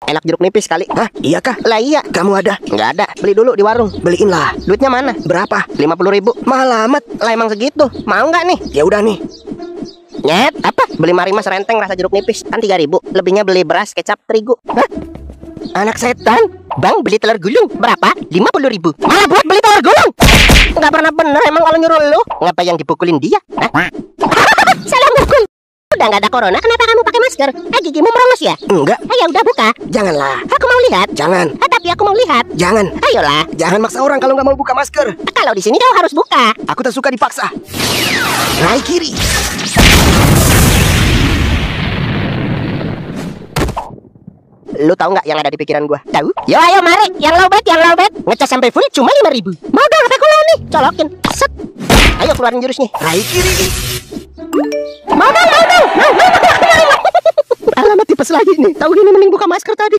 Enak jeruk nipis kali. Hah? Iya kah? Lah iya. Kamu ada? Nggak ada. Beli dulu di warung. Beliin lah. Duitnya mana? Berapa? 50 ribu. Mahal amat. Lah emang segitu. Mau nggak nih? Ya udah nih. Nyet, apa? Beli marimas renteng rasa jeruk nipis. Kan 3 ribu. Lebihnya beli beras, kecap, terigu. Hah? Anak setan? Bang, beli telur gulung. Berapa? 50 ribu. Malah buat beli telur gulung. Enggak pernah bener emang kalau nyuruh lu. Ngapa yang dipukulin dia? Hah? Salah mukul. Udah nggak ada corona, kenapa kamu masker. Eh gigimu merongos ya? Enggak. Eh, ayo ya udah buka. Janganlah. Aku mau lihat. Jangan. Eh, tapi aku mau lihat. Jangan. Ayolah. Jangan maksa orang kalau nggak mau buka masker. kalau di sini kau harus buka. Aku tak suka dipaksa. Rai kiri. Lu tau nggak yang ada di pikiran gua? Tahu? Yo ayo mari, yang bet, yang bet. Ngecas sampai full cuma 5000. Mau dong apa kau nih, colokin. Set. Ayo keluarin jurusnya. Rai kiri. Tahu gini mending buka masker tadi.